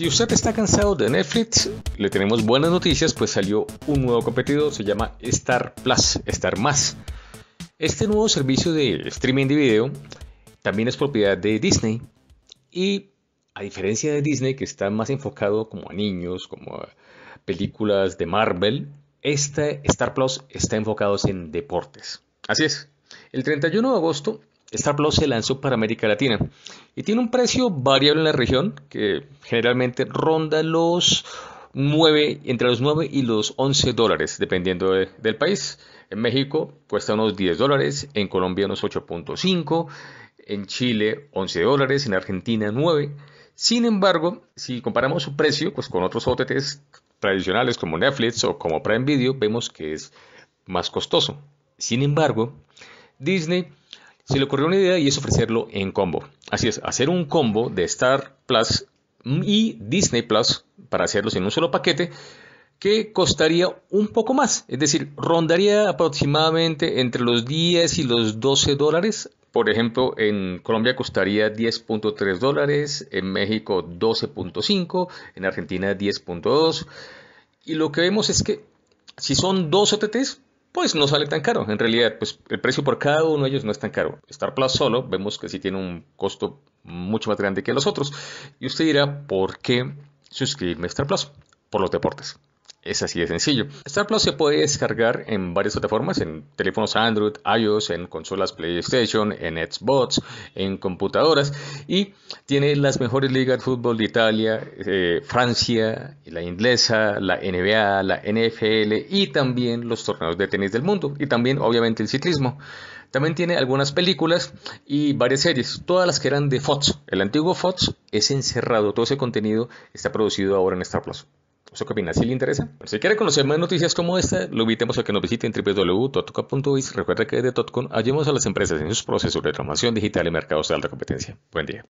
Si usted está cansado de Netflix, le tenemos buenas noticias, pues salió un nuevo competidor, se llama Star Plus, Star Más. Este nuevo servicio de streaming de video también es propiedad de Disney y a diferencia de Disney que está más enfocado como a niños, como a películas de Marvel, este Star Plus está enfocado en deportes. Así es. El 31 de agosto Star Plus se lanzó para América Latina y tiene un precio variable en la región que generalmente ronda los 9, entre los 9 y los 11 dólares, dependiendo del país. En México cuesta unos 10 dólares, en Colombia unos 8.5, en Chile 11 dólares, en Argentina 9. Sin embargo, si comparamos su precio pues, con otros OTTs tradicionales como Netflix o como Prime Video, vemos que es más costoso. Sin embargo, Disney se le ocurrió una idea y es ofrecerlo en combo. Así es, hacer un combo de Star Plus y Disney Plus para hacerlos en un solo paquete que costaría un poco más, es decir, rondaría aproximadamente entre los 10 y los 12 dólares. Por ejemplo, en Colombia costaría 10.3 dólares, en México 12.5, en Argentina 10.2. Y lo que vemos es que si son dos OTTs, pues no sale tan caro. En realidad, pues el precio por cada uno de ellos no es tan caro. Star Plus solo, vemos que sí tiene un costo mucho más grande que los otros. Y usted dirá, ¿por qué suscribirme a Star Plus? Por los deportes. Es así de sencillo. Star Plus se puede descargar en varias plataformas, en teléfonos Android, iOS, en consolas PlayStation, en Xbox, en computadoras y tiene las mejores ligas de fútbol de Italia, eh, Francia, la inglesa, la NBA, la NFL y también los torneos de tenis del mundo y también obviamente el ciclismo. También tiene algunas películas y varias series, todas las que eran de Fox. El antiguo Fox es encerrado, todo ese contenido está producido ahora en Star Plus. ¿Usted qué opina? le interesa? Si quiere conocer más noticias como esta, lo invitamos a que nos visite en www.totocap.is. Recuerda que desde Totcon ayudamos a las empresas en sus procesos de transformación digital y mercados de alta competencia. Buen día.